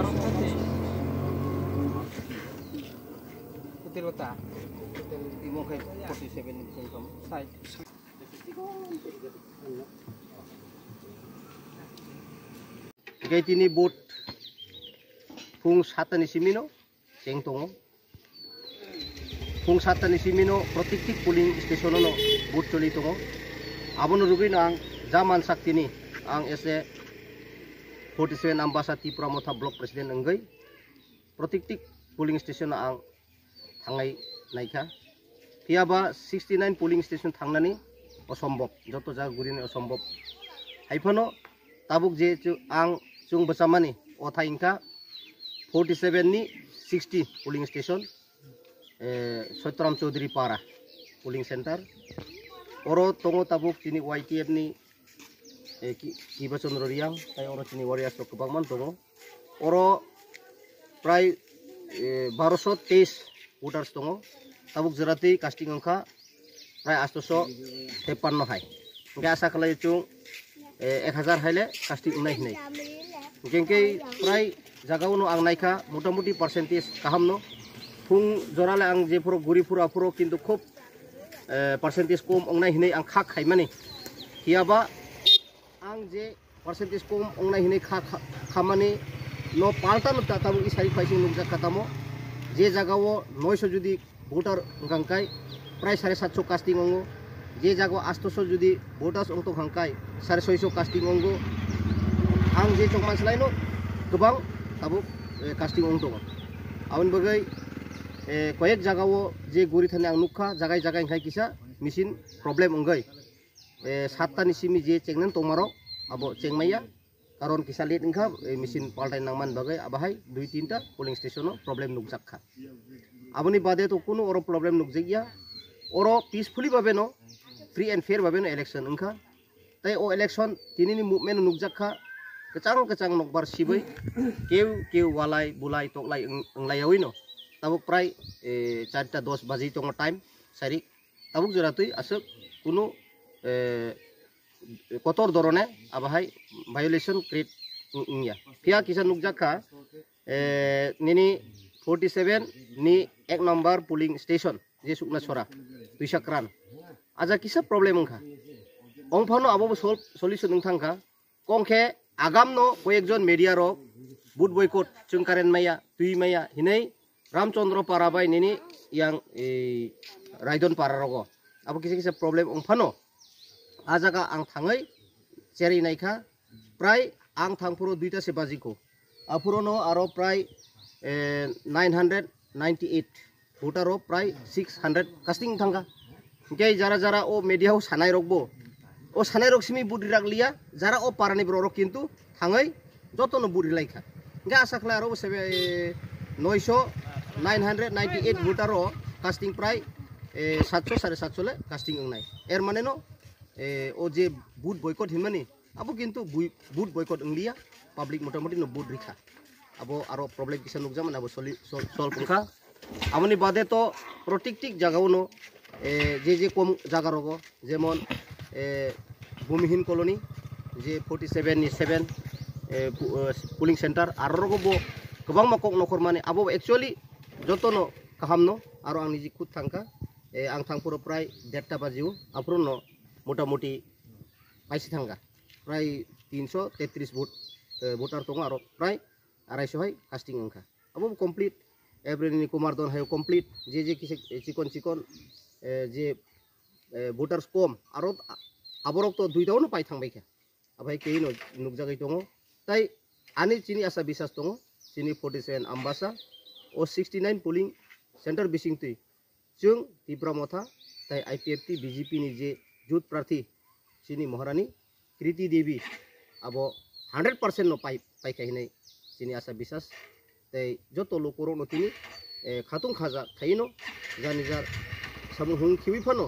কারণটাতে কুতিলতা ইমোখে forty seven ইনকাম সাইড তিনি বোট ফুং সাতানি সিমিনো চেং দङ ফুং সাতানি সিমিনো প্রত্যেকটি পুলিং স্টেশনও বোট চলি দङ আবনো রুগিনো আং যা মানসাক তিনি আং এসে Food Station Ambasati Pramotha Block Presiden Enggai tik pulling station ang thangai naika, Tiaba 69 pulling station thangnani joto jaga যা ঘুরিনি অসম্ভব tabuk তাবুক যে আং চুং বসামানি otha ingka ফোর্টি সেভেননি sixty polling station Satyaram Chowdhury পাড়া para pulling center. তঙ তাবুক tabuk Y T ni. kiba chondro riang tai oro chini warriors rok kobang man dongo oro pray 1223 voters dongo tabuk jerati casting angka pray 853 hai ge asa khalai chu 1000 haile casting unai nei jenke pray jagau no ang naikha motamoti percentage kaham no phung jorale ang je puro guri puro apuro kintu khub percentage kom ong nai nei ang kha khaimani hiaba जे percentage कम अंगना हिने खा खामानि न पाल्टानो तातामो इ सारि फाइसिं नुजा खातामो जे जागाओ नयस' जुदि भोटार गांकाय प्राय सारे सातस' कास्टिं अंगो जे जागो आठस' जुदि भोटार्स अंग गांकाय सारे सयस' कास्टिं अंगो आं जे चक मानसिलायनो गोबां ताबो कास्टिं अंग दङ आवन बगै কয়েক জায়গাও যে গড়ি থানে আংনুখা জায়গায় জায়গায় হাই কিসা মেশিন প্রবলেম অঙ্গই সাতটা নিশিমি যে চেংনেন তোমারও abo ceng maya karon kisah lihat engkau eh, mesin paltai nangman bagai abahai dua tinta polling station problem nukjak kha aboni bade to kuno oro problem nukjak ya oro peacefully babe no free and fair babe no election engkau tai o election tini ni movement nukjak kha kecang kecang nokbar sibai keu keu walai bulai toklai englayawin no tabuk pray eh, charita dos baji tongo time sarik tabuk jora tui asuk kuno eh, কতৰ ধৰণে আবাহাই violation create ইয়া ফিয়া কিষান নুকজাখা নিনি ফোৰটি seven নি এক number pulling station যি সুকনা সরা দুই সাকরান আজা কিছু প্রবলেম খা অংফন আবাব সল্ভ সলিউশন নুথাংখা কংখে আগাম ন কয়েকজন মেডিয়ার বুট বৈকট চুংকারেন মাইয়া তুই মাইয়া হিনেই ৰামচন্দ্ৰ পাৰা বাই নিনি ইয়াং এই ৰায়দন পাৰা ৰ'গ আবু কিসে কিসব প্ৰবলেম অংফানো আজাগা আং থাঙ্গই जेरैनायखा प्राय आं थांफुरो दुइटा सेबाजिखौ आफुरनो आरो प्राय नाइन हान्ड्रेड नाइन्टि एइट भटारो प्राय सिक्स हान्ड्रेड कास्टिं थांगा ओमफ्राय जारा जारा अ मेडियाव सानाय रगबो अ सानाय रगसिमै बुद्रिराग लिया जारा अ पारानिफ्राय रग किन्तु थाङै जतन बुद्रिलायखा ओमफ्राय आसा खालाय आरो सेभे नयस' नाइन हान्ड्रेड नाइन्टि एइट भटारो कास्टिं प्राय सातस' साराय सातस'लै कास्टिं ओंनाय एर माने न' যে বুথ বয়কট হিমানি আবো কিন্তু বুথ বয়কট অংলিয়া পাবলিক মোটামুটি নব্বুত রেখা আবো আরো প্রবলেম কিছু নুকজাম আবো চলি সল পঙ্খা আমি বাদে তো প্রত্যেক টিক জায়গাও ন যে যে কম জায়গা রগ যেমন ভূমিহীন কলোনি যে forty seven seven polling centre আরো রকম গবাং মাকক নখর মানে আবো একচুয়ালি যত ন কাহাম ন আরো আং নিজে খুদ থাঙ্কা আং থাঙ্কুর প্রায় দেড়টা বাজিও আপুর ন মোটামুটি পাইছি থাঙ্গা প্রায় তিনশো তেত্রিশ ভোট ভোটার দङ আৰু প্ৰায় আড়াইশহাই কাস্টিং অংখা আবু কমপ্লিট এভ্রেনি কুমার দন হাই কমপ্লিট যে যে কিছু চিকন চিকন যে ভোটার্স কম আৰু আবরক তো দুইটাও পাই থাকবাইখা আবাই কেই নুকজাগাই দङ তাই আনি চিনি আশা বিশ্বাস দङ চিনি ফর্টি সেভেন আমবাসা ও সিক্সটি নাইন পুলিং সেন্টার বিসিং তুই जों तिब्रा मथा ताई आईपीएफ टी जे যুথ প্ৰাৰ্থী চিনি মহাৰাণী কৃতি দেৱী আব হাণ্ড্ৰেড পাৰ্চেণ্ট পাই পাইকাহি নাই চিনি আছে বিশ্বাস তাই যত লোকৰ নতুন খাটুং খাজা খাই ন যা নিজৰ চামুহুং খিবিফানো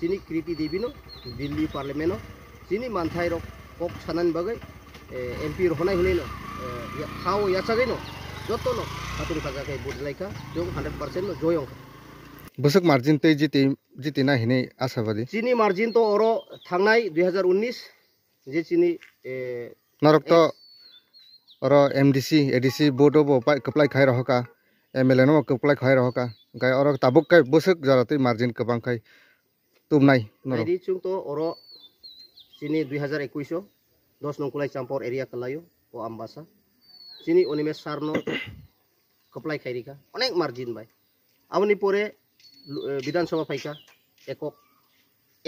চিনি কৃতি দেৱী ন দিল্লী পাৰ্লিমেণ্ট চিনি মানথাইৰ কক চানানি বাগে এম পি ৰহনাই হ'লেই ন খাও ইয়াত চাগে ন যত ন খাটুং খাজা খাই বুজ লাইকা তেওঁ হাণ্ড্ৰেড পাৰ্চেণ্ট জয় অংশ বসক মার্জিন তো জিতে না হিনে আশাবাদী চিনি মার্জিন তো অর থাকাই দুই যে চিনি নরক তো অর এমডিসি এডিসি বোর্ড ও পাই কপ্লাই খাই রহকা এম এল এ নো কপ্লাই খাই রহকা গাই অর তাবুক কাই বসক মার্জিন কপাং খাই তুমনাই চিনি দুই হাজার একুশ দশ নংকুলাই চাম্পর এরিয়া কলাইও ও আম্বাসা চিনি অনিমেশ সার নো খাই অনেক মার্জিন বাই আপনি পরে বিধানসভা পাইকা একক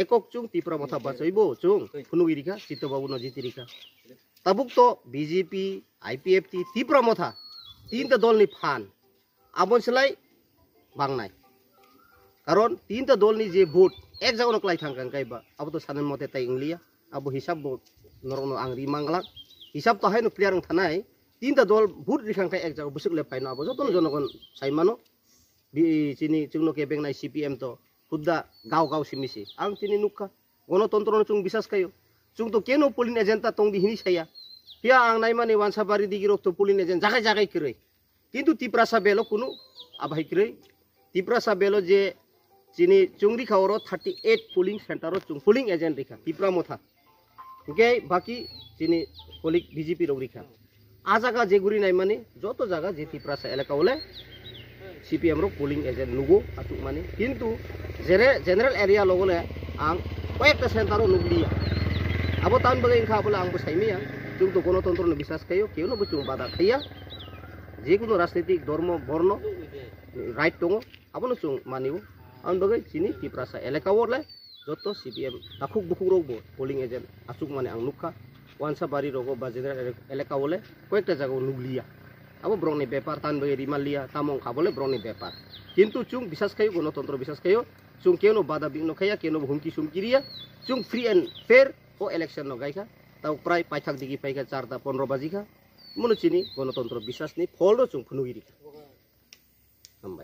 একক চুং তীব্র মথা বাচাইব চুং খুনুগিরিকা চিত্তবাবু নজিতিরিকা তাবুক তো BJP I P F T তীব্র মথা তিনটা দল নি ফান আবন সেলাই বাং নাই কারণ তিনটা দল নি যে ভোট এক জাগন লাই থাকা গাইবা আবু তো সানের মতে তাই ইংলিয়া আবু হিসাব নরক আং রি মাংলা হিসাব তো হাই নু প্লেয়ার থানায় তিনটা দল ভোট রিখাং এক জায়গায় বসুক লেফাই আবু যত জনগণ সাইমানো chini chungno ke beng nai CPM to hudda gao gao simisi ang chini nukka gonotontro no chung bisas kayo chung to keno polin agenda হিয়া আং নাই মানে ওয়ান সাফারি দিগি রক্ত পুলিন এজেন্ট জাগাই জাগাই করে কিন্তু তিপ্রাসা বেলো কোনো আবাহিক রে তিপ্রাসা বেলো যে চিনি চুংরি খাওয়ার থার্টি এইট পুলিং সেন্টার চুং পুলিং এজেন্ট রেখা তিপ্রা মথা গে বাকি চিনি কলিক বিজেপির রেখা আজাগা জায়গা নাই মানে যত জায়গা যে তিপ্রাসা এলাকা বলে C P M polling agent নুগো আটুক মানে কিন্তু জেনে জেনেরাল এরিয়া লগলে আং কয়েকটা সেন্টারও নুগলি আবো টাউন বলে ইনখা বলে আমি সাইমি যুগ তো গণতন্ত্র বিশ্বাস খাইও কেউ নো বস্তু বাধা খাইয়া যে কোনো রাজনৈতিক ধর্ম বর্ণ রাইট দো আবো চ মানিও আমি বগে চিনি টিপ্রাসা এলাকাও লে যত সি পি এম আখুক বুকুক রোগ পোলিং এজেন্ট আসুক মানে আং নুখা ওয়ানসা বাড়ি রোগ বা জেনারেল এলাকা বলে কয়েকটা জায়গাও নুগলিয়া अब ब्रंगनि बेपार तान बै रिमालिया तामं खाबले ब्रंगनि बेपार किंतु चुं विश्वास खायो गणतंत्र विश्वास खायो चुं केनो बाधा बिग्न खाया केनो हुमकी सुमकी रिया चुं फ्री एंड फेयर ओ इलेक्शन न गायखा ताव प्राय पाइथाक दिगी पाइखा चारदा पंद्रह बाजिखा मनुचिनी गणतंत्र विश्वासनि फल चुं फुनुगिरिखा हामबाय